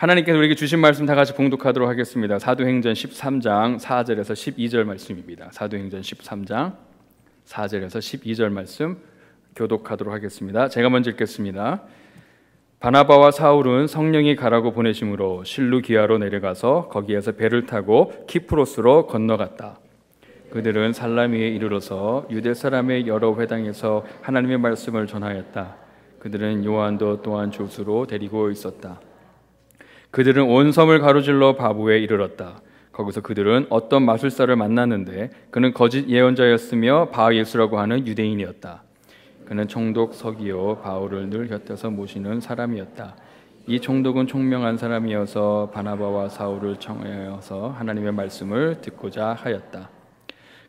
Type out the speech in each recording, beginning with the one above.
하나님께서 우리에게 주신 말씀 다 같이 봉독하도록 하겠습니다. 사도행전 13장 4절에서 12절 말씀입니다. 사도행전 13장 4절에서 12절 말씀 교독하도록 하겠습니다. 제가 먼저 읽겠습니다. 바나바와 사울은 성령이 가라고 보내심으로 실루기아로 내려가서 거기에서 배를 타고 키프로스로 건너갔다. 그들은 살라미에 이르러서 유대 사람의 여러 회당에서 하나님의 말씀을 전하였다. 그들은 요한도 또한 조수로 데리고 있었다. 그들은 온 섬을 가로질러 바부에 이르렀다. 거기서 그들은 어떤 마술사를 만났는데 그는 거짓 예언자였으며 바알 예수라고 하는 유대인이었다. 그는 총독 서기요 바울을 늘 곁에서 모시는 사람이었다. 이 총독은 총명한 사람이어서 바나바와 사울을 청하여서 하나님의 말씀을 듣고자 하였다.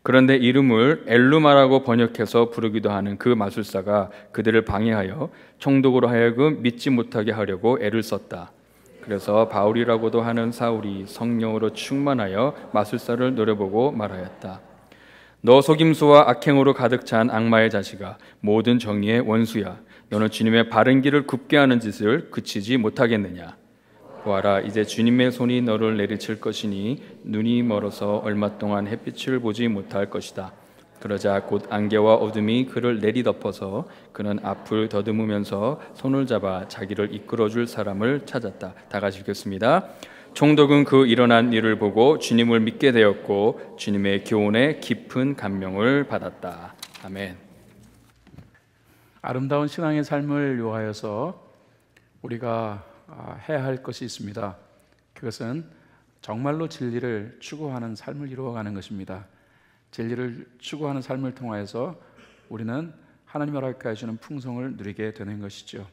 그런데 이름을 엘루마라고 번역해서 부르기도 하는 그 마술사가 그들을 방해하여 총독으로 하여금 믿지 못하게 하려고 애를 썼다. 그래서 바울이라고도 하는 사울이 성령으로 충만하여 마술사를 노려보고 말하였다. 너 속임수와 악행으로 가득 찬 악마의 자식아, 모든 정의의 원수야. 너는 주님의 바른 길을 굽게 하는 짓을 그치지 못하겠느냐. 보아라, 이제 주님의 손이 너를 내리칠 것이니 눈이 멀어서 얼마 동안 햇빛을 보지 못할 것이다. 그러자 곧 안개와 어둠이 그를 내리덮어서 그는 앞을 더듬으면서 손을 잡아 자기를 이끌어줄 사람을 찾았다. 다 같이 읽겠습니다. 총독은 그 일어난 일을 보고 주님을 믿게 되었고 주님의 교훈에 깊은 감명을 받았다. 아멘. 아름다운 신앙의 삶을 요하여서 우리가 아, 해야 할 것이 있습니다. 그것은 정말로 진리를 추구하는 삶을 이루어가는 것입니다. 진리를 추구하는 삶을 통하여서 우리는 하나님 허락해 하시는 풍성을 누리게 되는 것이죠.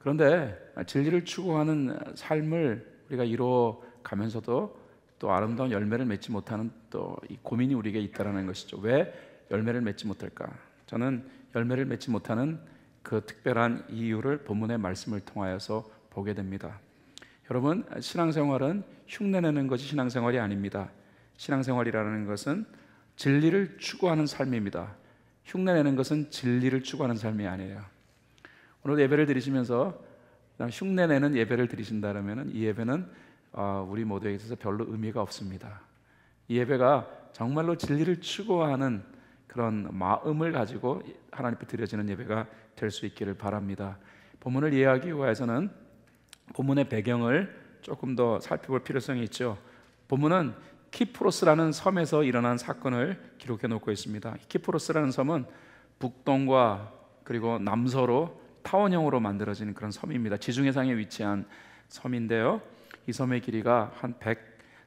그런데 진리를 추구하는 삶을 우리가 이루어 가면서도 또 아름다운 열매를 맺지 못하는 또 고민이 우리에게 있다라는 것이죠. 왜 열매를 맺지 못할까? 저는 열매를 맺지 못하는 그 특별한 이유를 본문의 말씀을 통하여서 보게 됩니다. 여러분, 신앙생활은 흉내내는 것이 신앙생활이 아닙니다. 신앙생활이라는 것은 진리를 추구하는 삶입니다. 흉내내는 것은 진리를 추구하는 삶이 아니에요. 오늘 예배를 드리시면서 흉내내는 예배를 드리신다면 이 예배는 아, 우리 모두에게 있어서 별로 의미가 없습니다. 이 예배가 정말로 진리를 추구하는 그런 마음을 가지고 하나님께 드려지는 예배가 될 수 있기를 바랍니다. 본문을 이해하기 위해서는 본문의 배경을 조금 더 살펴볼 필요성이 있죠. 본문은 키프로스라는 섬에서 일어난 사건을 기록해 놓고 있습니다. 키프로스라는 섬은 북동과 그리고 남서로 타원형으로 만들어진 그런 섬입니다. 지중해상에 위치한 섬인데요. 이 섬의 길이가 한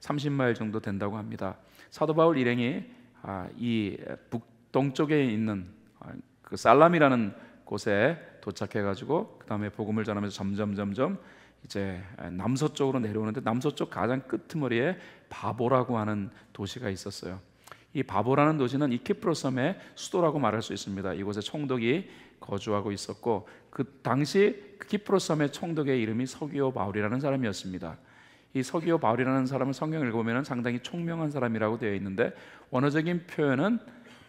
130마일 정도 된다고 합니다. 사도 바울 일행이 아, 이 북동쪽에 있는 아, 그 살람이라는 곳에 도착해 가지고 그 다음에 복음을 전하면서 점점 점점 이제 남서쪽으로 내려오는데 남서쪽 가장 끄트머리에 바보라고 하는 도시가 있었어요. 이 바보라는 도시는 이키프로 섬의 수도라고 말할 수 있습니다. 이곳에 총독이 거주하고 있었고 그 당시 키프로 섬의 총독의 이름이 서기오 바울이라는 사람이었습니다. 이 서기오 바울이라는 사람은 성경을 읽으면 상당히 총명한 사람이라고 되어 있는데 원어적인 표현은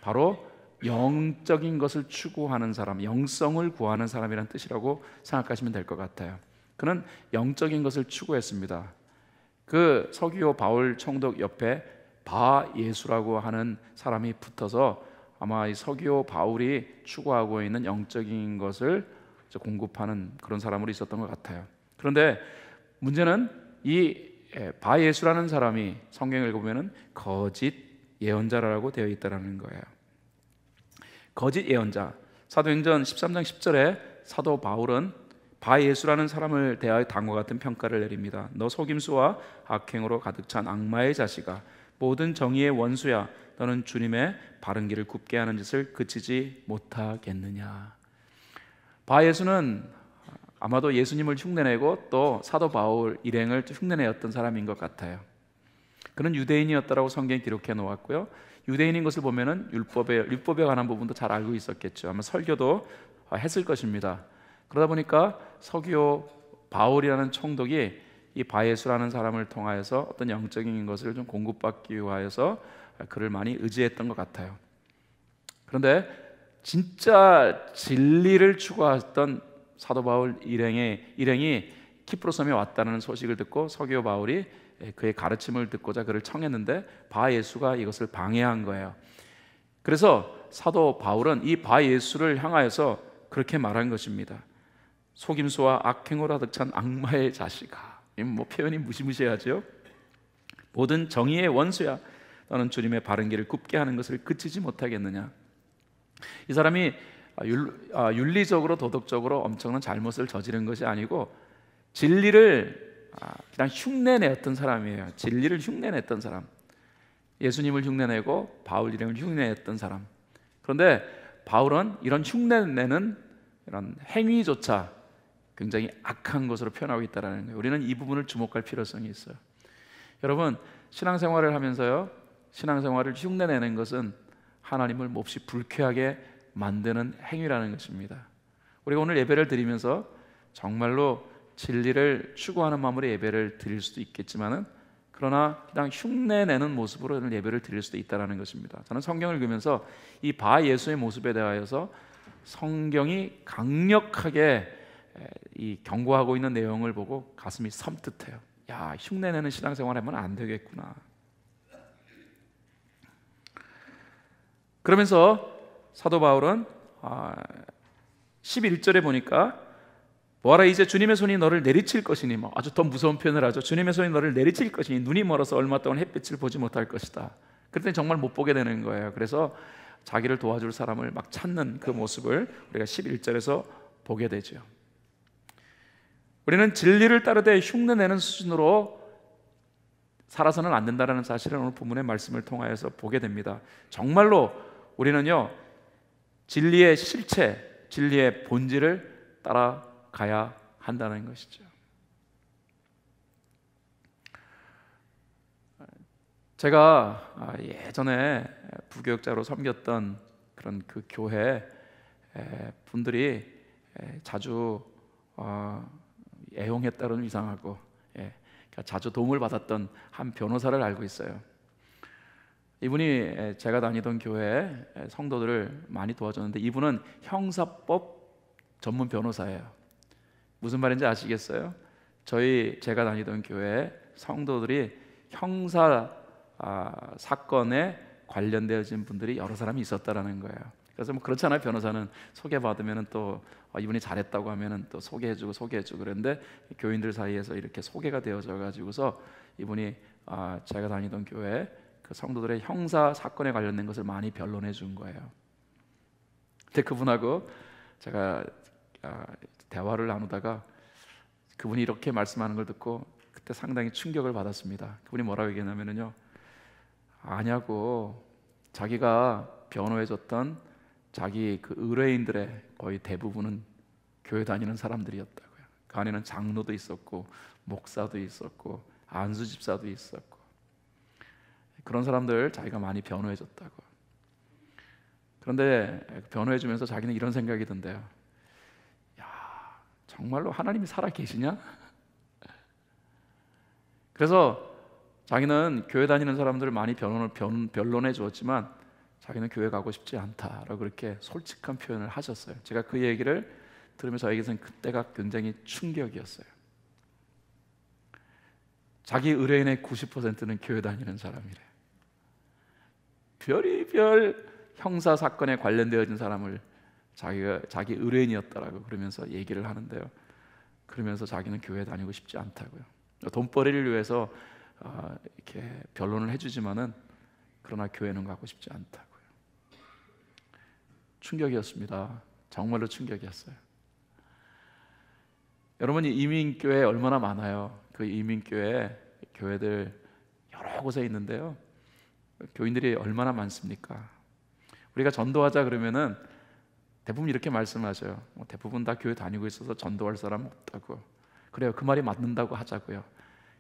바로 영적인 것을 추구하는 사람, 영성을 구하는 사람이란 뜻이라고 생각하시면 될 것 같아요. 그는 영적인 것을 추구했습니다. 그 서기호 바울 총독 옆에 바 예수라고 하는 사람이 붙어서 아마 이 서기호 바울이 추구하고 있는 영적인 것을 공급하는 그런 사람으로 있었던 것 같아요. 그런데 문제는 이 바 예, 예수라는 사람이 성경을 보면은 거짓 예언자라고 되어 있다라는 거예요. 거짓 예언자. 사도행전 13장 10절에 사도 바울은 바 예수라는 사람을 대하여 당과 같은 평가를 내립니다. 너 속임수와 악행으로 가득 찬 악마의 자식아, 모든 정의의 원수야, 너는 주님의 바른 길을 굽게 하는 짓을 그치지 못하겠느냐. 바 예수는 아마도 예수님을 흉내내고 또 사도 바울 일행을 흉내내었던 사람인 것 같아요. 그는 유대인이었다라고 성경에 기록해 놓았고요. 유대인인 것을 보면은 율법에 율법에 관한 부분도 잘 알고 있었겠죠. 아마 설교도 했을 것입니다. 그러다 보니까 서기오 바울이라는 총독이 이 바예수라는 사람을 통하여서 어떤 영적인 것을 좀 공급받기 위하여서 그를 많이 의지했던 것 같아요. 그런데 진짜 진리를 추구했던 사도 바울 일행의 일행이 키프로 섬에 왔다는 소식을 듣고 서기오 바울이 그의 가르침을 듣고자 그를 청했는데 바 예수가 이것을 방해한 거예요. 그래서 사도 바울은 이바 예수를 향하여서 그렇게 말한 것입니다. 속임수와 악행으로 가득 찬 악마의 자식아. 뭐 표현이 무시무시하죠. 모든 정의의 원수야. 너는 주님의 바른 길을 굽게 하는 것을 그치지 못하겠느냐. 이 사람이 아, 아, 윤리적으로 도덕적으로 엄청난 잘못을 저지른 것이 아니고 진리를 아, 그냥 흉내내었던 사람이에요. 진리를 흉내냈던 사람. 예수님을 흉내내고 바울 이름을 흉내냈던 사람. 그런데 바울은 이런 흉내내는 이런 행위조차 굉장히 악한 것으로 표현하고 있다라는 거예요. 우리는 이 부분을 주목할 필요성이 있어요. 여러분 신앙생활을 하면서요 신앙생활을 흉내내는 것은 하나님을 몹시 불쾌하게 만드는 행위라는 것입니다. 우리가 오늘 예배를 드리면서 정말로 진리를 추구하는 마음으로 예배를 드릴 수도 있겠지만은 그러나 그냥 흉내내는 모습으로 는 예배를 드릴 수도 있다라는 것입니다. 저는 성경을 읽으면서 이 바 예수의 모습에 대하여서 성경이 강력하게 이 경고하고 있는 내용을 보고 가슴이 섬뜩해요. 야, 흉내내는 신앙생활하면 안 되겠구나. 그러면서 사도 바울은 11절에 아, 보니까 뭐라 이제 주님의 손이 너를 내리칠 것이니 뭐 아주 더 무서운 표현을 하죠. 주님의 손이 너를 내리칠 것이니 눈이 멀어서 얼마 동안 햇빛을 보지 못할 것이다. 그랬더니 정말 못 보게 되는 거예요. 그래서 자기를 도와줄 사람을 막 찾는 그 모습을 우리가 11절에서 보게 되죠. 우리는 진리를 따르되 흉내내는 수준으로 살아서는 안 된다라는 사실을 오늘 본문의 말씀을 통하여서 보게 됩니다. 정말로 우리는요 진리의 실체, 진리의 본질을 따라가야 한다는 것이죠. 제가 아, 예전에 부교육자로 섬겼던 그런 그 교회 분들이 자주 어, 애용했다는 이상하고 예, 그러니까 자주 도움을 받았던 한 변호사를 알고 있어요. 이분이 예, 제가 다니던 교회 예, 성도들을 많이 도와줬는데 이분은 형사법 전문 변호사예요. 무슨 말인지 아시겠어요? 저희 제가 다니던 교회 성도들이 형사 아, 사건에 관련되어진 분들이 여러 사람이 있었다라는 거예요. 그래서 뭐 그렇잖아요. 변호사는 소개받으면 또 아, 이분이 잘했다고 하면은 또 소개해주고 소개해주고 그런데 교인들 사이에서 이렇게 소개가 되어져 가지고서 이분이 아, 제가 다니던 교회 그 성도들의 형사 사건에 관련된 것을 많이 변론해 준 거예요. 근데 그분하고 제가 아, 대화를 나누다가 그분이 이렇게 말씀하는 걸 듣고 그때 상당히 충격을 받았습니다. 그분이 뭐라고 얘기냐면요 아냐고 자기가 변호해줬던 자기 그 의뢰인들의 거의 대부분은 교회 다니는 사람들이었다고요. 그 안에는 장로도 있었고 목사도 있었고 안수 집사도 있었고 그런 사람들 자기가 많이 변호해 줬다고. 그런데 변호해 주면서 자기는 이런 생각이 든대요. 야, 정말로 하나님이 살아 계시냐? 그래서 자기는 교회 다니는 사람들을 많이 변론을 변, 론해 주었지만 자기는 교회 가고 싶지 않다라고 그렇게 솔직한 표현을 하셨어요. 제가 그 얘기를 들으면서 저에게는 그때가 굉장히 충격이었어요. 자기 의뢰인의 90%는 교회 다니는 사람이래. 별의별 형사 사건에 관련되어진 사람을 자기가 자기 의뢰인이었다라고 그러면서 얘기를 하는데요. 그러면서 자기는 교회 다니고 싶지 않다고요. 돈벌이를 위해서 어, 이렇게 변론을 해주지만은 그러나 교회는 가고 싶지 않다. 충격이었습니다. 정말로 충격이었어요. 여러분 이민교회 얼마나 많아요? 그 이민교회 교회들 여러 곳에 있는데요. 교인들이 얼마나 많습니까? 우리가 전도하자 그러면은 대부분 이렇게 말씀하셔요. 뭐 대부분 다 교회 다니고 있어서 전도할 사람 없다고. 그래요. 그 말이 맞는다고 하자고요.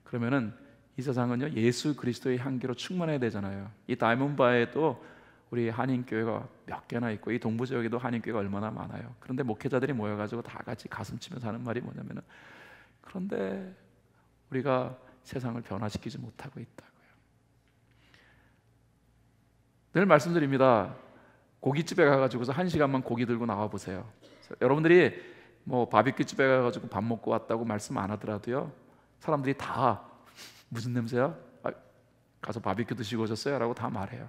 그러면은 이 세상은요 예수 그리스도의 향기로 충만해야 되잖아요. 이 다이몬바에도 우리 한인 교회가 몇 개나 있고 이 동부 지역에도 한인 교회가 얼마나 많아요. 그런데 목회자들이 모여가지고 다 같이 가슴 치면서 하는 말이 뭐냐면은 그런데 우리가 세상을 변화시키지 못하고 있다고요. 늘 말씀드립니다. 고깃집에 가가지고서 한 시간만 고기 들고 나와 보세요. 여러분들이 뭐 바비큐 집에 가가지고 밥 먹고 왔다고 말씀 안 하더라도요. 사람들이 다 무슨 냄새야? 아, 가서 바비큐 드시고 오셨어요?라고 다 말해요.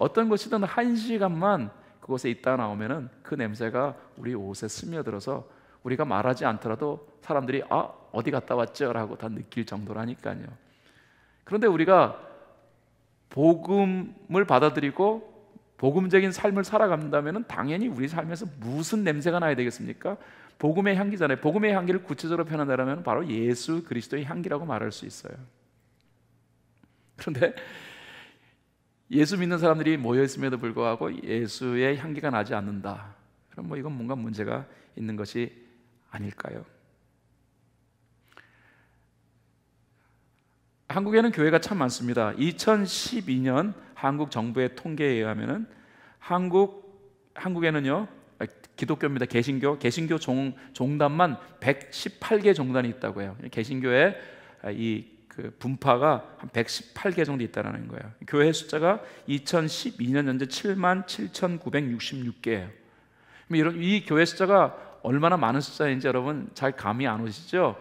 어떤 것이든 한 시간만 그곳에 있다 나오면은 그 냄새가 우리 옷에 스며들어서 우리가 말하지 않더라도 사람들이 아 어디 갔다 왔죠라고 다 느낄 정도라니까요. 그런데 우리가 복음을 받아들이고 복음적인 삶을 살아간다면은 당연히 우리 삶에서 무슨 냄새가 나야 되겠습니까? 복음의 향기잖아요. 복음의 향기를 구체적으로 표현한다면 바로 예수 그리스도의 향기라고 말할 수 있어요. 그런데 예수 믿는 사람들이 모여 있음에도 불구하고 예수의 향기가 나지 않는다. 그럼 뭐 이건 뭔가 문제가 있는 것이 아닐까요? 한국에는 교회가 참 많습니다. 2012년 한국 정부의 통계에 의하면은 한국 한국에는요 기독교입니다. 개신교 개신교 종, 종단만 118개 종단이 있다고 해요. 개신교의 이그 분파가 한 118개 정도 있다라는 거예요. 교회 숫자가 2012년 현재 7만 7,966개예요. 이런 이 교회 숫자가 얼마나 많은 숫자인지 여러분 잘 감이 안 오시죠?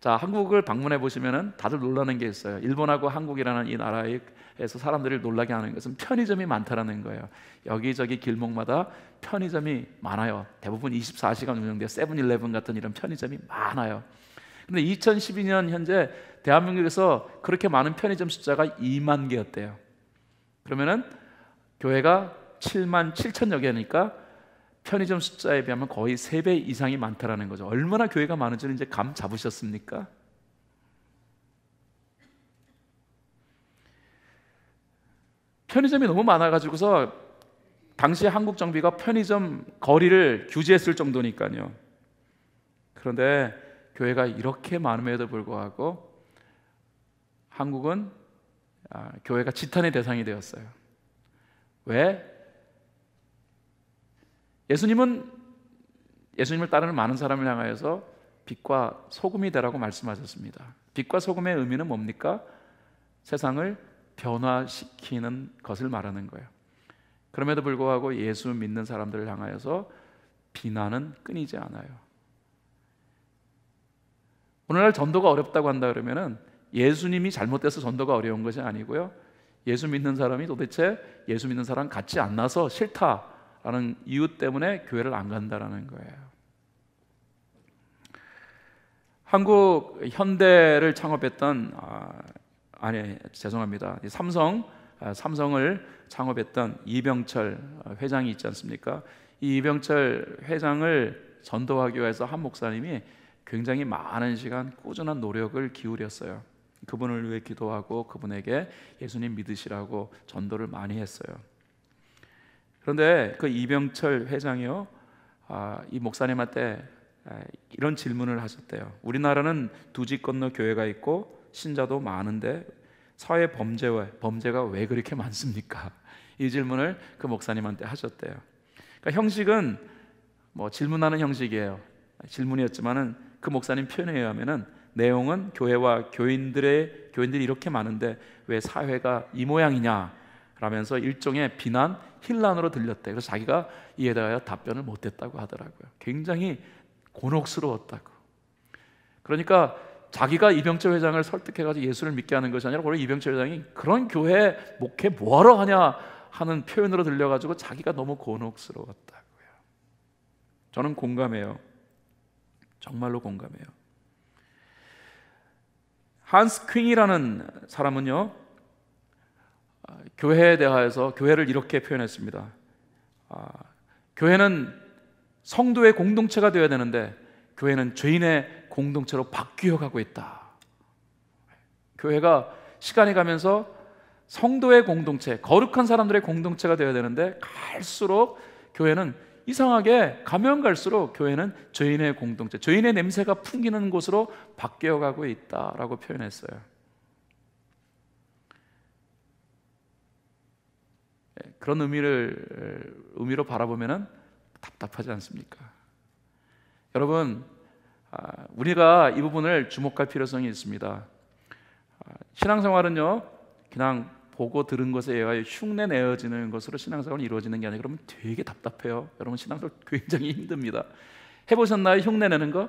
자, 한국을 방문해 보시면은 다들 놀라는 게 있어요. 일본하고 한국이라는 이 나라에 서 사람들을 놀라게 하는 것은 편의점이 많다라는 거예요. 여기저기 길목마다 편의점이 많아요. 대부분 24시간 운영돼요. 세븐일레븐 같은 이런 편의점이 많아요. 근데 2012년 현재 대한민국에서 그렇게 많은 편의점 숫자가 2만 개였대요. 그러면은 교회가 7만 7천여 개니까 편의점 숫자에 비하면 거의 3배 이상이 많다라는 거죠. 얼마나 교회가 많은지는 이제 감 잡으셨습니까? 편의점이 너무 많아가지고서 당시 한국 정부가 편의점 거리를 규제했을 정도니까요. 그런데 교회가 이렇게 많음에도 불구하고 한국은 아, 교회가 지탄의 대상이 되었어요. 왜? 예수님은 예수님을 따르는 많은 사람을 향하여서 빛과 소금이 되라고 말씀하셨습니다. 빛과 소금의 의미는 뭡니까? 세상을 변화시키는 것을 말하는 거예요. 그럼에도 불구하고 예수 믿는 사람들을 향하여서 비난은 끊이지 않아요. 오늘날 전도가 어렵다고 한다 그러면은 예수님이 잘못돼서 전도가 어려운 것이 아니고요. 예수 믿는 사람이 도대체 예수 믿는 사람 같지 않나서 싫다라는 이유 때문에 교회를 안 간다라는 거예요. 한국 현대를 창업했던 아, 니 죄송합니다. 삼성 아, 삼성을 창업했던 이병철 회장이 있지 않습니까? 이 이병철 회장을 전도하기 위해서 한 목사님이 굉장히 많은 시간 꾸준한 노력을 기울였어요. 그분을 위해 기도하고 그분에게 예수님 믿으시라고 전도를 많이 했어요. 그런데 그 이병철 회장이요, 아, 이 목사님한테 아, 이런 질문을 하셨대요. 우리나라는 두 집 건너 교회가 있고 신자도 많은데 사회 범죄와 범죄가 왜 그렇게 많습니까? 이 질문을 그 목사님한테 하셨대요. 그러니까 형식은 뭐 질문하는 형식이에요. 질문이었지만은 그 목사님 표현에 의하면은 내용은 교회와 교인들의 교인들이 이렇게 많은데 왜 사회가 이 모양이냐 라면서 일종의 비난 힐란으로 들렸대. 그래서 자기가 이에 대하여 답변을 못했다고 하더라고요. 굉장히 곤혹스러웠다고. 그러니까 자기가 이병철 회장을 설득해가지고 예수를 믿게 하는 것이 아니라 원래 이병철 회장이 그런 교회 목회 뭐하러 하냐 하는 표현으로 들려가지고 자기가 너무 곤혹스러웠다고요. 저는 공감해요. 정말로 공감해요. 한스 퀸이라는 사람은요, 아, 교회에 대하서 교회를 이렇게 표현했습니다. 아, 교회는 성도의 공동체가 되어야 되는데 교회는 죄인의 공동체로 바뀌어 가고 있다. 교회가 시간이 가면서 성도의 공동체, 거룩한 사람들의 공동체가 되어야 되는데 갈수록 교회는 이상하게 가면 갈수록 교회는 죄인의 공동체, 죄인의 냄새가 풍기는 곳으로 바뀌어 가고 있다라고 표현했어요. 예, 그런 의미를 의미로 바라보면은 답답하지 않습니까? 여러분, 아, 우리가 이 부분을 주목할 필요성이 있습니다. 아, 신앙생활은요, 그냥 보고 들은 것에 의하여 흉내 내어지는 것으로 신앙생활이 이루어지는 게 아니라 그러면 되게 답답해요. 여러분 신앙생활 굉장히 힘듭니다. 해보셨나요? 흉내 내는 거?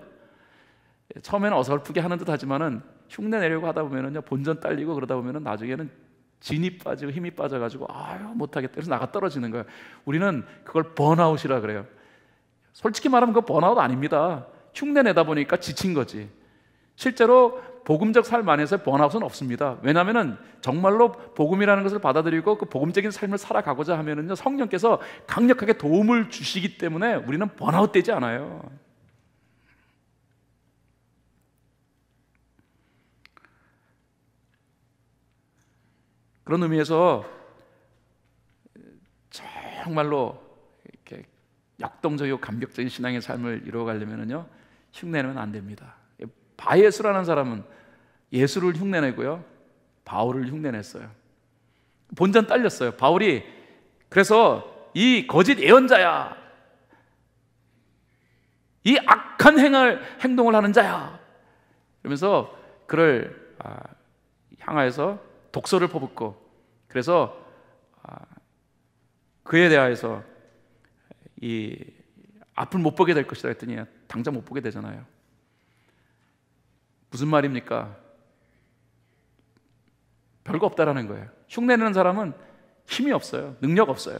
예, 처음에는 어설프게 하는 듯 하지만은 흉내 내려고 하다 보면은요 본전 딸리고 그러다 보면은 나중에는 진이 빠지고 힘이 빠져가지고 아유 못하겠다 그래서 나가 떨어지는 거예요. 우리는 그걸 번아웃이라 그래요. 솔직히 말하면 그 번아웃 아닙니다. 흉내 내다 보니까 지친 거지. 실제로 복음적 삶 안에서 번아웃은 없습니다. 왜냐하면은 정말로 복음이라는 것을 받아들이고 그 복음적인 삶을 살아가고자 하면은요 성령께서 강력하게 도움을 주시기 때문에 우리는 번아웃 되지 않아요. 그런 의미에서 정말로 이렇게 역동적이고 감격적인 신앙의 삶을 이루어가려면요 흉내내면 안 됩니다. 바예스라는 사람은 예수를 흉내내고요. 바울을 흉내냈어요. 본전 딸렸어요. 바울이 그래서 이 거짓 예언자야. 이 악한 행을 행동을 하는 자야. 그러면서 그를 아, 향하여서 독서를 퍼붓고 그래서 아, 그에 대하여서 이 앞을 못 보게 될 것이다 했더니 당장 못 보게 되잖아요. 무슨 말입니까? 별거 없다라는 거예요. 흉내내는 사람은 힘이 없어요. 능력 없어요.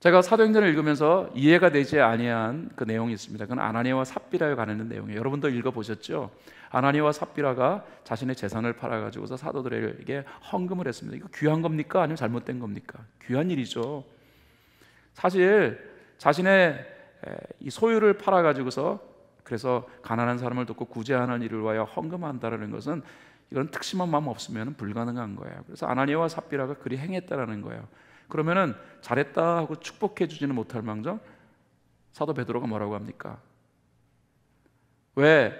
제가 사도행전을 읽으면서 이해가 되지 아니한 그 내용이 있습니다. 그건 아나니아와 삽비라에 관한 내용이에요. 여러분도 읽어보셨죠? 아나니아와 삽비라가 자신의 재산을 팔아가지고서 사도들에게 헌금을 했습니다. 이거 귀한 겁니까? 아니면 잘못된 겁니까? 귀한 일이죠. 사실 자신의 이 소유를 팔아가지고서 그래서 가난한 사람을 돕고 구제하는 일을 위하헌금한다는 것은 이건 특심한 마음 없으면 불가능한 거예요. 그래서 아나니아와 삽비라가 그리 행했다라는 거예요. 그러면은 잘했다 하고 축복해 주지는 못할 망정 사도 베드로가 뭐라고 합니까? 왜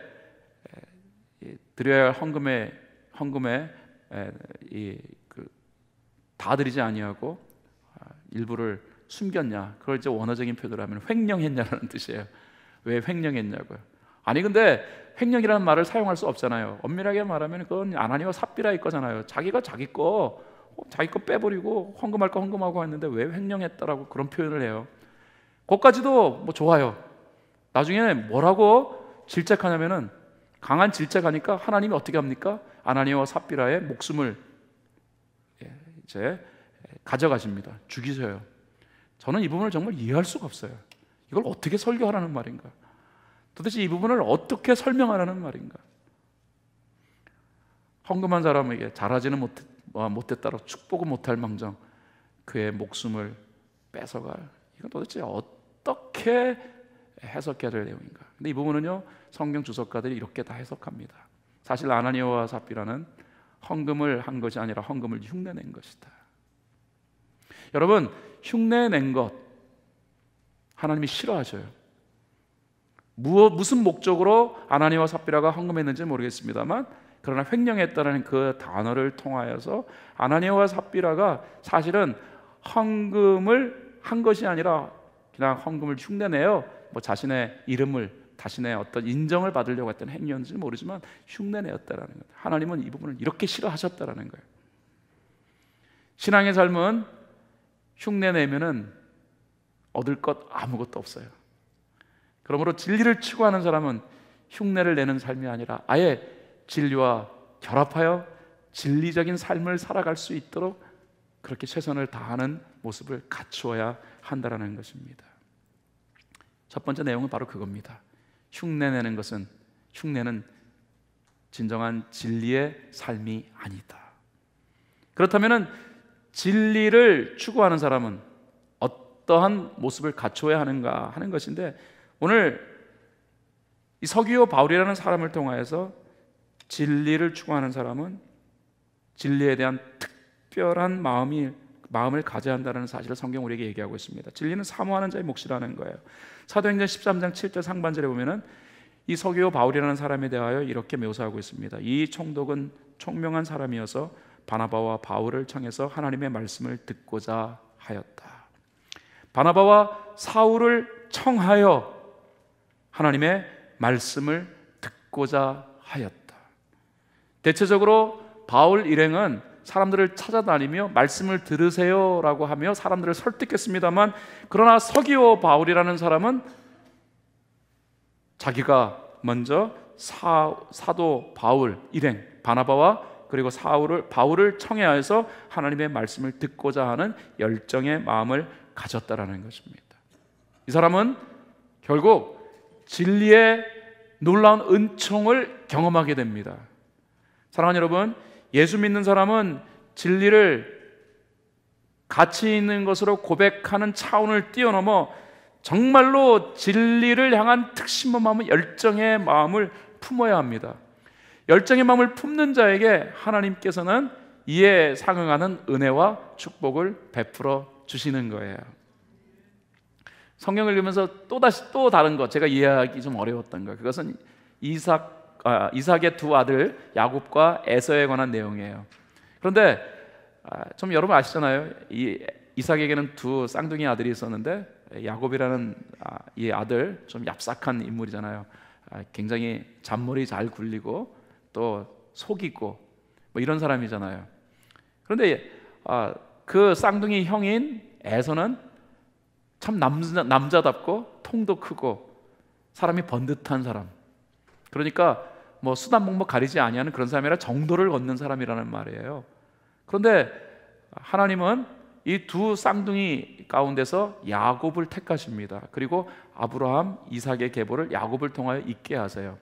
드려야 할 헌금에 헌금에 그 다 드리지 아니하고 아, 일부를 숨겼냐? 그걸 이제 원어적인 표현으로 하면 횡령했냐라는 뜻이에요. 왜 횡령했냐고요. 아니 근데 횡령이라는 말을 사용할 수 없잖아요. 엄밀하게 말하면 그건 아나니와 삽비라일 거잖아요. 자기가 자기 거 자기 거 빼버리고 헌금할 거 헌금하고 했는데 왜 횡령했다라고 그런 표현을 해요. 그것까지도 뭐 좋아요. 나중에 뭐라고 질책하냐면은 강한 질책하니까 하나님이 어떻게 합니까? 아나니와 삽비라의 목숨을 예, 이제 가져가십니다. 죽이세요. 저는 이 부분을 정말 이해할 수가 없어요. 이걸 어떻게 설교하라는 말인가? 도대체 이 부분을 어떻게 설명하라는 말인가? 헌금한 사람에게 잘하지는 못, 뭐, 했다로 축복은 못할 망정 그의 목숨을 뺏어갈 이건 도대체 어떻게 해석해야 될 내용인가? 근데 이 부분은요 성경 주석가들이 이렇게 다 해석합니다. 사실 아나니아와 삽비라는 헌금을 한 것이 아니라 헌금을 흉내낸 것이다. 여러분 흉내낸 것 하나님이 싫어하셔요. 무슨 목적으로 아나니와 삽비라가 헌금했는지 모르겠습니다만 그러나 횡령했다는 그 단어를 통하여서 아나니와 삽비라가 사실은 헌금을 한 것이 아니라 그냥 헌금을 흉내내요 뭐 자신의 이름을 자신의 어떤 인정을 받으려고 했던 행위였는지 모르지만 흉내내었다라는 거예요 하나님은 이 부분을 이렇게 싫어하셨다라는 거예요 신앙의 삶은 흉내내면은 얻을 것 아무것도 없어요 그러므로 진리를 추구하는 사람은 흉내를 내는 삶이 아니라 아예 진리와 결합하여 진리적인 삶을 살아갈 수 있도록 그렇게 최선을 다하는 모습을 갖추어야 한다라는 것입니다. 첫 번째 내용은 바로 그겁니다. 흉내 내는 것은 흉내는 진정한 진리의 삶이 아니다. 그렇다면은 진리를 추구하는 사람은 어떠한 모습을 갖춰야 하는가 하는 것인데 오늘 이 서기오 바울이라는 사람을 통하여서 진리를 추구하는 사람은 진리에 대한 특별한 마음이 마음을 가져야 한다는 사실을 성경 우리에게 얘기하고 있습니다. 진리는 사모하는 자의 몫이라는 거예요. 사도행전 13장 7절 상반절에 보면은 이 서기오 바울이라는 사람에 대하여 이렇게 묘사하고 있습니다. 이 총독은 총명한 사람이어서 바나바와 바울을 청해서 하나님의 말씀을 듣고자 하였다. 바나바와 사울을 청하여 하나님의 말씀을 듣고자 하였다. 대체적으로 바울 일행은 사람들을 찾아다니며 말씀을 들으세요라고 하며 사람들을 설득했습니다만 그러나 서기오 바울이라는 사람은 자기가 먼저 사, 사도 바울 일행 바나바와 그리고 사울을 바울을 청해하여서 하나님의 말씀을 듣고자 하는 열정의 마음을 가졌다라는 것입니다. 이 사람은 결국 진리의 놀라운 은총을 경험하게 됩니다. 사랑하는 여러분, 예수 믿는 사람은 진리를 가치 있는 것으로 고백하는 차원을 뛰어넘어 정말로 진리를 향한 특심한 마음은 열정의 마음을 품어야 합니다. 열정의 마음을 품는 자에게 하나님께서는 이에 상응하는 은혜와 축복을 베풀어 주시는 거예요. 성경을 읽으면서 또 다시 또 다른 것 제가 이해하기 좀 어려웠던 것 그것은 이삭 아, 이삭의 두 아들 야곱과 에서에 관한 내용이에요. 그런데 아, 좀 여러분 아시잖아요. 이 이삭에게는 두 쌍둥이 아들이 있었는데 야곱이라는 아, 이 아들 좀 얍삭한 인물이잖아요. 아, 굉장히 잔머리 잘 굴리고 또 속이고 뭐 이런 사람이잖아요. 그런데 아, 그 쌍둥이 형인 에서는 참 남자, 남자답고 통도 크고 사람이 번듯한 사람. 그러니까 뭐 수단 목목 가리지 아니하는 그런 사람이 라 정도를 걷는 사람이라는 말이에요. 그런데 하나님은 이 두 쌍둥이 가운데서 야곱을 택하십니다. 그리고 아브라함, 이삭의 계보를 야곱을 통하여 있게 하세요.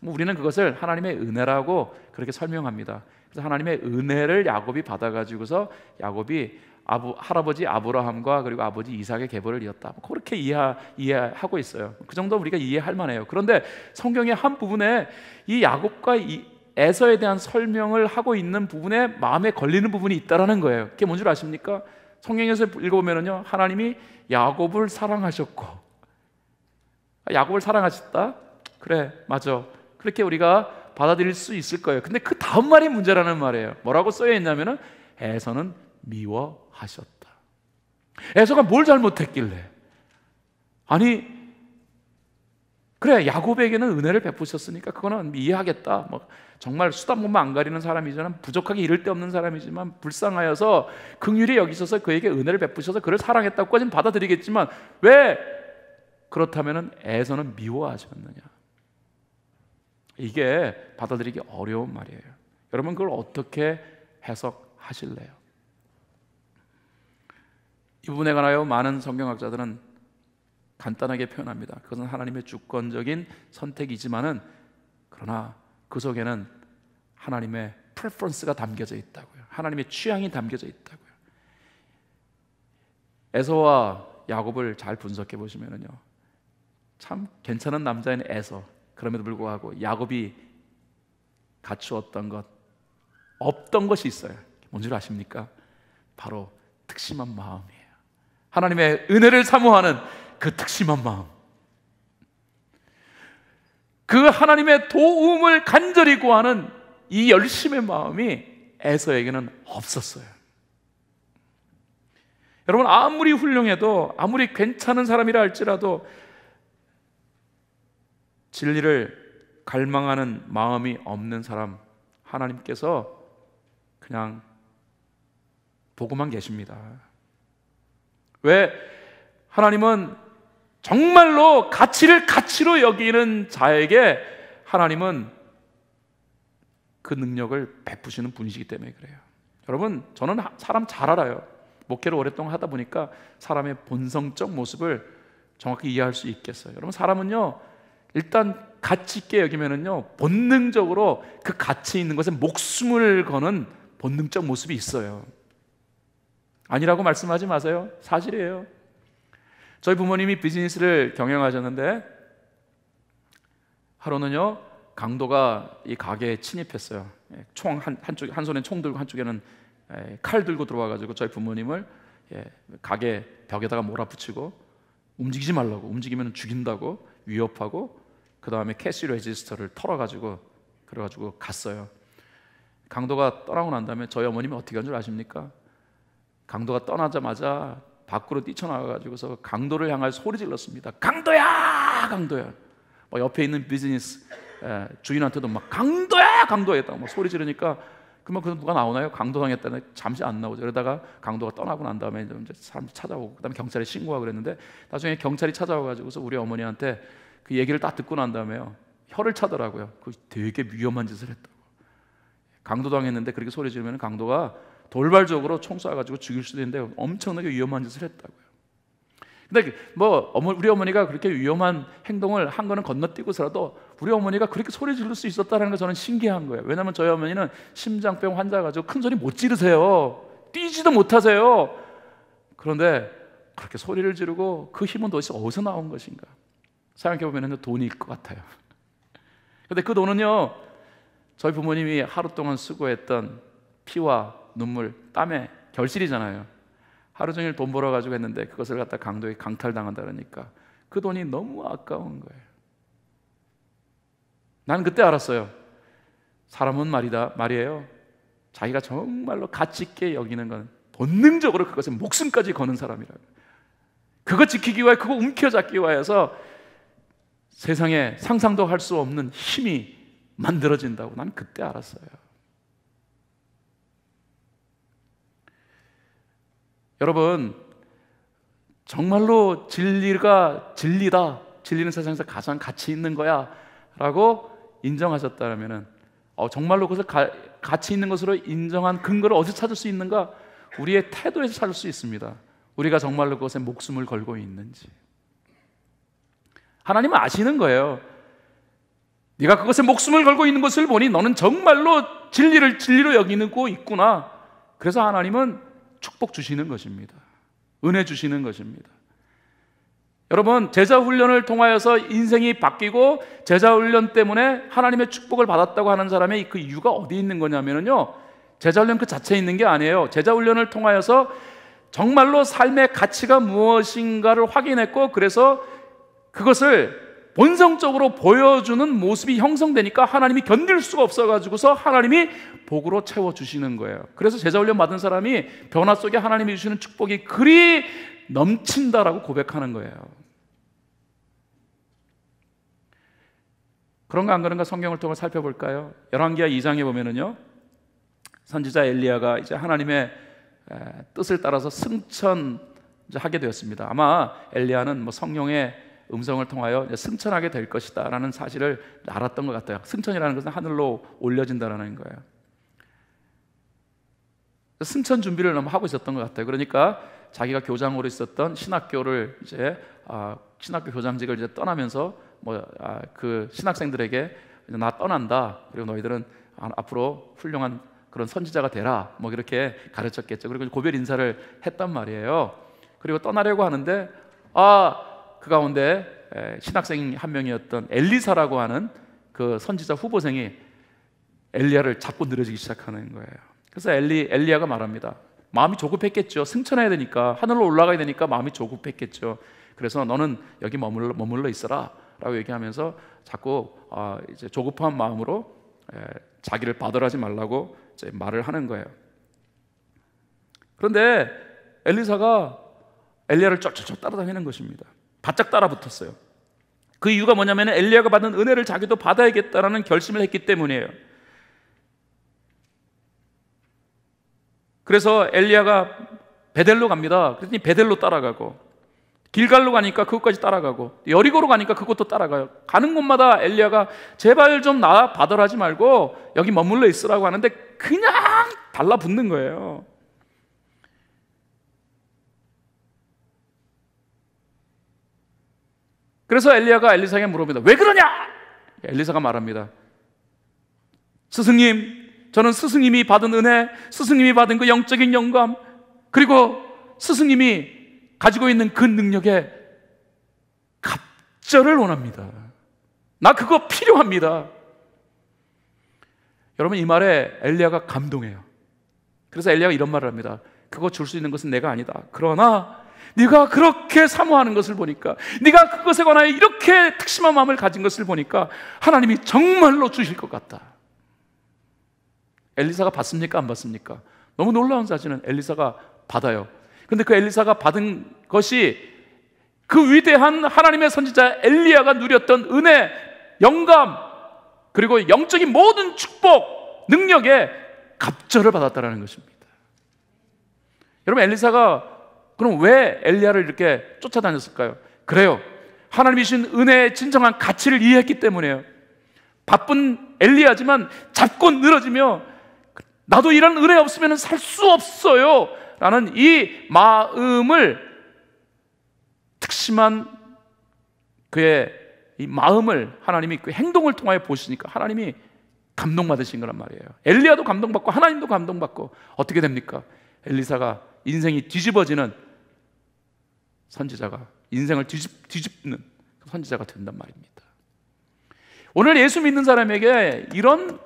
뭐 우리는 그것을 하나님의 은혜라고 그렇게 설명합니다. 그래서 하나님의 은혜를 야곱이 받아가지고서 야곱이 아부, 할아버지 아브라함과 그리고 아버지 이삭의 계보를 이었다. 뭐 그렇게 이해, 이해하고 있어요. 그 정도 우리가 이해할 만해요. 그런데 성경의 한 부분에 이 야곱과 이 에서에 대한 설명을 하고 있는 부분에 마음에 걸리는 부분이 있다라는 거예요. 그게 뭔 줄 아십니까? 성경에서 읽어보면요, 하나님이 야곱을 사랑하셨고 아, 야곱을 사랑하셨다. 그래, 맞아. 그렇게 우리가 받아들일 수 있을 거예요. 근데 그 다음 말이 문제라는 말이에요. 뭐라고 써여 있냐면은 에서는 미워하셨다. 에서가 뭘 잘못했길래? 아니, 그래, 야곱에게는 은혜를 베푸셨으니까 그거는 이해하겠다. 뭐, 정말 수단몸만 안 가리는 사람이지만 부족하게 이를 데 없는 사람이지만 불쌍하여서 극률이 여기셔서 그에게 은혜를 베푸셔서 그를 사랑했다고까지는 받아들이겠지만 왜 그렇다면 에서는 미워하셨느냐? 이게 받아들이기 어려운 말이에요. 여러분 그걸 어떻게 해석하실래요? 이 부분에 관하여 많은 성경학자들은 간단하게 표현합니다. 그것은 하나님의 주권적인 선택이지만은 그러나 그 속에는 하나님의 프레퍼런스가 담겨져 있다고요. 하나님의 취향이 담겨져 있다고요. 에서와 야곱을 잘 분석해 보시면은요. 참 괜찮은 남자인 에서 그럼에도 불구하고 야곱이 갖추었던 것 없던 것이 있어요. 뭔줄 아십니까? 바로 특심한 마음이에요. 하나님의 은혜를 사모하는 그 특심한 마음. 그 하나님의 도움을 간절히 구하는 이 열심의 마음이 에서에게는 없었어요. 여러분, 아무리 훌륭해도, 아무리 괜찮은 사람이라 할지라도, 진리를 갈망하는 마음이 없는 사람, 하나님께서 그냥 보고만 계십니다. 왜? 하나님은 정말로 가치를 가치로 여기는 자에게 하나님은 그 능력을 베푸시는 분이시기 때문에 그래요. 여러분, 저는 사람 잘 알아요. 목회를 오랫동안 하다 보니까 사람의 본성적 모습을 정확히 이해할 수 있겠어요. 여러분, 사람은요, 일단 가치 있게 여기면은요, 본능적으로 그 가치 있는 것에 목숨을 거는 본능적 모습이 있어요. 아니라고 말씀하지 마세요. 사실이에요. 저희 부모님이 비즈니스를 경영하셨는데 하루는요 강도가 이 가게에 침입했어요. 예, 총 한, 한쪽 한 손에 총 들고 한쪽에는 예, 칼 들고 들어와가지고 저희 부모님을 예, 가게 벽에다가 몰아붙이고 움직이지 말라고 움직이면 죽인다고 위협하고 그 다음에 캐시 레지스터를 털어가지고 그래가지고 갔어요. 강도가 떠나고 난 다음에 저희 어머님이 어떻게 한 줄 아십니까? 강도가 떠나자마자 밖으로 뛰쳐나가가지고서 강도를 향하 소리 질렀습니다. 강도야, 강도야. 뭐 옆에 있는 비즈니스 주인한테도 막 강도야, 강도야다. 뭐 소리 지르니까 그만 큼 누가 나오나요? 강도 당했다는 잠시 안 나오죠. 그러다가 강도가 떠나고 난 다음에 이제 사람 찾아오고 그다음에 경찰에 신고하고 그랬는데 나중에 경찰이 찾아와가지고서 우리 어머니한테 그 얘기를 다 듣고 난 다음에요 혀를 차더라고요. 그 되게 위험한 짓을 했다고. 강도 당했는데 그렇게 소리 지르면 강도가 돌발적으로 총 쏴가지고 죽일 수도 있는데 엄청나게 위험한 짓을 했다고요. 근데 그 뭐 우리 어머니가 그렇게 위험한 행동을 한 거는 건너뛰고서라도 우리 어머니가 그렇게 소리 지를 수 있었다는 게 저는 신기한 거예요. 왜냐하면 저희 어머니는 심장병 환자 가지고 큰 소리 못 지르세요. 뛰지도 못하세요. 그런데 그렇게 소리를 지르고 그 힘은 도대체 어디서 나온 것인가? 생각해 보면 돈이 것 같아요. 근데 그 돈은요 저희 부모님이 하루 동안 수고했던 피와 눈물, 땀의 결실이잖아요. 하루 종일 돈 벌어 가지고 했는데 그것을 갖다 강도에 강탈당한다 그러니까 그 돈이 너무 아까운 거예요. 난 그때 알았어요. 사람은 말이다 말이에요. 자기가 정말로 가치 있게 여기는 건 본능적으로 그것에 목숨까지 거는 사람이라. 그거 지키기 위해 그거 움켜잡기 위해서 세상에 상상도 할 수 없는 힘이 만들어진다고 난 그때 알았어요. 여러분, 정말로 진리가 진리다. 진리는 세상에서 가장 가치 있는 거야. 라고 인정하셨다면, 어, 정말로 그것을 가, 가치 있는 것으로 인정한 근거를 어디서 찾을 수 있는가? 우리의 태도에서 찾을 수 있습니다. 우리가 정말로 그것에 목숨을 걸고 있는지. 하나님은 아시는 거예요. 네가 그것에 목숨을 걸고 있는 것을 보니 너는 정말로 진리를 진리로 여기고 있구나. 그래서 하나님은 축복 주시는 것입니다. 은혜 주시는 것입니다. 여러분, 제자 훈련을 통하여서 인생이 바뀌고 제자 훈련 때문에 하나님의 축복을 받았다고 하는 사람의 그 이유가 어디 있는 거냐면요. 제자 훈련 그 자체에 있는 게 아니에요. 제자 훈련을 통하여서 정말로 삶의 가치가 무엇인가를 확인했고 그래서 그것을 본성적으로 보여주는 모습이 형성되니까 하나님이 견딜 수가 없어가지고서 하나님이 복으로 채워주시는 거예요. 그래서 제자훈련 받은 사람이 변화 속에 하나님이 주시는 축복이 그리 넘친다라고 고백하는 거예요. 그런가 안 그런가 성경을 통해 살펴볼까요? 열왕기하 2장에 보면은요. 선지자 엘리야가 이제 하나님의 뜻을 따라서 승천하게 되었습니다. 아마 엘리야는 뭐 성령의 음성을 통하여 승천하게 될 것이다라는 사실을 알았던 것 같아요. 승천이라는 것은 하늘로 올려진다는 거예요. 승천 준비를 너무 하고 있었던 것 같아요. 그러니까 자기가 교장으로 있었던 신학교를 이제 아, 신학교 교장직을 이제 떠나면서 뭐그 아, 신학생들에게 나 떠난다. 그리고 너희들은 아, 앞으로 훌륭한 그런 선지자가 되라. 뭐 이렇게 가르쳤겠죠. 그리고 고별 인사를 했단 말이에요. 그리고 떠나려고 하는데 아그 가운데 신학생 한 명이었던 엘리사라고 하는 그 선지자 후보생이 엘리야를 잡고 늘어지기 시작하는 거예요. 그래서 엘리 엘리야가 말합니다. 마음이 조급했겠죠. 승천해야 되니까 하늘로 올라가야 되니까 마음이 조급했겠죠. 그래서 너는 여기 머물러, 머물러 있어라라고 얘기하면서 자꾸 어, 이제 조급한 마음으로 자기를 바들하지 말라고 이제 말을 하는 거예요. 그런데 엘리사가 엘리야를 쫓쫓 따라다니는 것입니다. 바짝 따라붙었어요. 그 이유가 뭐냐면 엘리야가 받은 은혜를 자기도 받아야겠다라는 결심을 했기 때문이에요. 그래서 엘리야가 베델로 갑니다. 그랬더니 베델로 따라가고 길갈로 가니까 그것까지 따라가고 여리고로 가니까 그것도 따라가요. 가는 곳마다 엘리야가 제발 좀 나 받으라 하지 말고 여기 머물러 있으라고 하는데 그냥 달라붙는 거예요. 그래서 엘리야가 엘리사에게 물어봅니다. 왜 그러냐? 엘리사가 말합니다. 스승님, 저는 스승님이 받은 은혜, 스승님이 받은 그 영적인 영감, 그리고 스승님이 가지고 있는 그 능력에 갑절을 원합니다. 나 그거 필요합니다. 여러분 이 말에 엘리야가 감동해요. 그래서 엘리야가 이런 말을 합니다. 그거 줄 수 있는 것은 내가 아니다. 그러나 네가 그렇게 사모하는 것을 보니까 네가 그것에 관하여 이렇게 특심한 마음을 가진 것을 보니까 하나님이 정말로 주실 것 같다. 엘리사가 받습니까? 안 받습니까? 너무 놀라운 사실은 엘리사가 받아요. 근데 그 엘리사가 받은 것이 그 위대한 하나님의 선지자 엘리야가 누렸던 은혜, 영감, 그리고 영적인 모든 축복, 능력에 갑절을 받았다라는 것입니다. 여러분 엘리사가 그럼 왜 엘리야를 이렇게 쫓아다녔을까요? 그래요. 하나님이 주신 은혜의 진정한 가치를 이해했기 때문에요. 바쁜 엘리야지만 잡고 늘어지며 나도 이런 은혜 없으면 살 수 없어요. 라는 이 마음을 특심한 그의 이 마음을 하나님이 그 행동을 통하여 보시니까 하나님이 감동받으신 거란 말이에요. 엘리야도 감동받고 하나님도 감동받고 어떻게 됩니까? 엘리사가 인생이 뒤집어지는 선지자가 인생을 뒤집, 뒤집는 그 선지자가 된단 말입니다. 오늘 예수 믿는 사람에게 이런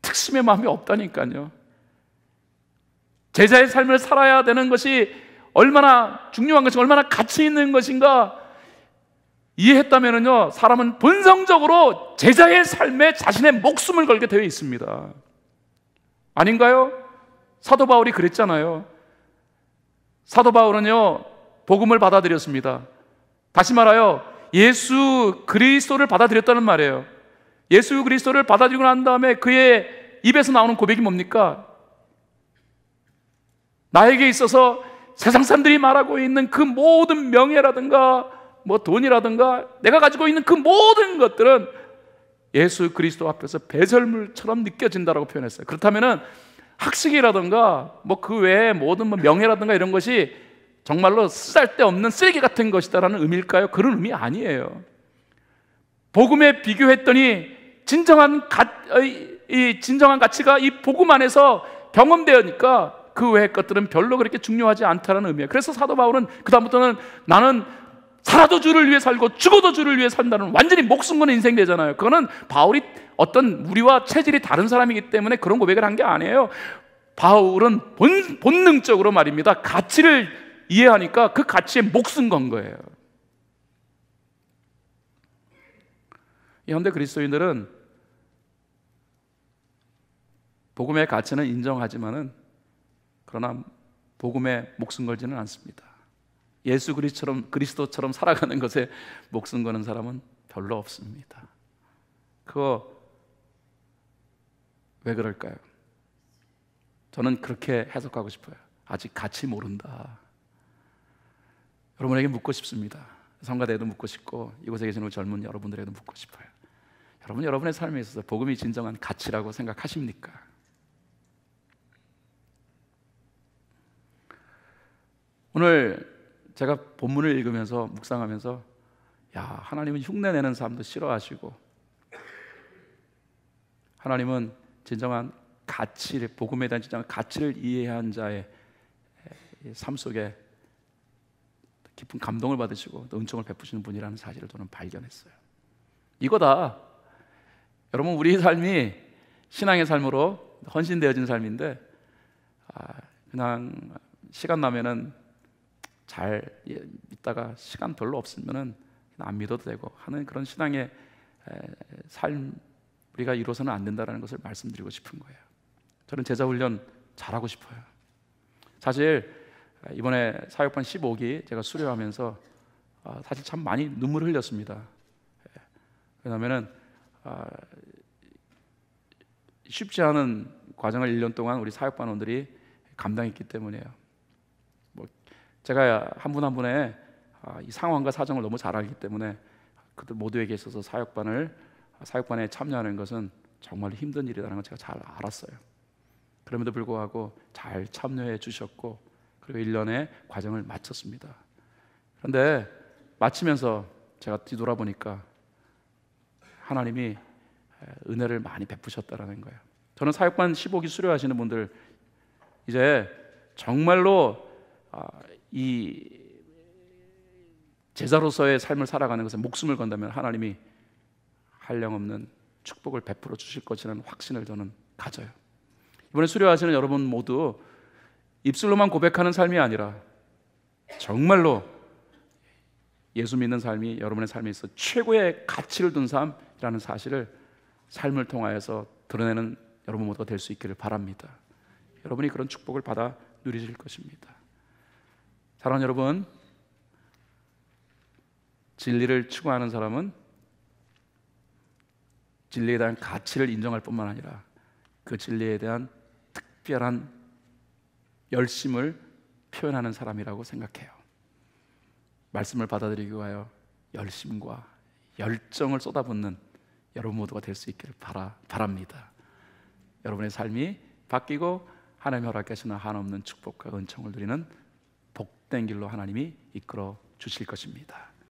특심의 마음이 없다니까요. 제자의 삶을 살아야 되는 것이 얼마나 중요한 것인가, 얼마나 가치 있는 것인가 이해했다면요, 사람은 본성적으로 제자의 삶에 자신의 목숨을 걸게 되어 있습니다. 아닌가요? 사도 바울이 그랬잖아요. 사도 바울은요, 복음을 받아들였습니다. 다시 말하여 예수 그리스도를 받아들였다는 말이에요. 예수 그리스도를 받아들이고 난 다음에 그의 입에서 나오는 고백이 뭡니까? 나에게 있어서 세상 사람들이 말하고 있는 그 모든 명예라든가 뭐 돈이라든가 내가 가지고 있는 그 모든 것들은 예수 그리스도 앞에서 배설물처럼 느껴진다라고 표현했어요. 그렇다면은 학식이라든가 뭐 그 외에 모든 뭐 명예라든가 이런 것이 정말로 쓰잘데없는 쓰레기 같은 것이다라는 의미일까요? 그런 의미 아니에요. 복음에 비교했더니 진정한 가, 이 진정한 가치가 이 복음 안에서 경험되니까 그 외의 것들은 별로 그렇게 중요하지 않다라는 의미예요. 그래서 사도 바울은 그다음부터는 나는 살아도 주를 위해 살고 죽어도 주를 위해 산다는 완전히 목숨 거 인생 되잖아요. 그거는 바울이 어떤 우리와 체질이 다른 사람이기 때문에 그런 고백을 한 게 아니에요. 바울은 본, 본능적으로 말입니다. 가치를 이해하니까 그 가치에 목숨 건 거예요. 현대 그리스도인들은 복음의 가치는 인정하지만은 그러나 복음에 목숨 걸지는 않습니다. 예수 그리스도처럼 그리스도처럼 살아가는 것에 목숨 거는 사람은 별로 없습니다. 그거 왜 그럴까요? 저는 그렇게 해석하고 싶어요. 아직 같이 모른다. 여러분에게 묻고 싶습니다. 성가대에도 묻고 싶고 이곳에 계신 우리 젊은 여러분들에게도 묻고 싶어요. 여러분 여러분의 삶에 있어서 복음이 진정한 가치라고 생각하십니까? 오늘 제가 본문을 읽으면서 묵상하면서 야 하나님은 흉내 내는 사람도 싫어하시고 하나님은 진정한 가치를 복음에 대한 진정한 가치를 이해한 자의 삶 속에 깊은 감동을 받으시고 또 은총을 베푸시는 분이라는 사실을 저는 발견했어요. 이거다. 여러분 우리 삶이 신앙의 삶으로 헌신되어진 삶인데 아, 그냥 시간 나면은 잘 있다가 시간 별로 없으면은 안 믿어도 되고 하는 그런 신앙의 삶 우리가 이루어서는 안 된다라는 것을 말씀드리고 싶은 거예요. 저는 제자 훈련 잘하고 싶어요. 사실 이번에 사역반 15기 제가 수료하면서 아, 사실 참 많이 눈물을 흘렸습니다. 예. 왜냐하면 아, 쉽지 않은 과정을 1년 동안 우리 사역반원들이 감당했기 때문이에요. 뭐 제가 한 분 한 분의 아, 이 상황과 사정을 너무 잘 알기 때문에 그들 모두에게 있어서 사역반을 사역반에 참여하는 것은 정말 힘든 일이라는 걸 제가 잘 알았어요. 그럼에도 불구하고 잘 참여해 주셨고 그리고 1년의 과정을 마쳤습니다. 그런데 마치면서 제가 뒤돌아보니까 하나님이 은혜를 많이 베푸셨다라는 거예요. 저는 사역관 15기 수료하시는 분들 이제 정말로 아, 이 제자로서의 삶을 살아가는 것에 목숨을 건다면 하나님이 한량없는 축복을 베풀어 주실 것이라는 확신을 저는 가져요. 이번에 수료하시는 여러분 모두 입술로만 고백하는 삶이 아니라 정말로 예수 믿는 삶이 여러분의 삶에 있어 최고의 가치를 둔 삶이라는 사실을 삶을 통하여서 드러내는 여러분 모두가 될 수 있기를 바랍니다. 여러분이 그런 축복을 받아 누리실 것입니다. 사랑하는 여러분, 진리를 추구하는 사람은 진리에 대한 가치를 인정할 뿐만 아니라 그 진리에 대한 특별한 열심을 표현하는 사람이라고 생각해요. 말씀을 받아들이기 위하여 열심과 열정을 쏟아붓는 여러분 모두가 될 수 있기를 바라, 바랍니다. 여러분의 삶이 바뀌고 하나님 허락하시는 한없는 축복과 은총을 누리는 복된 길로 하나님이 이끌어 주실 것입니다.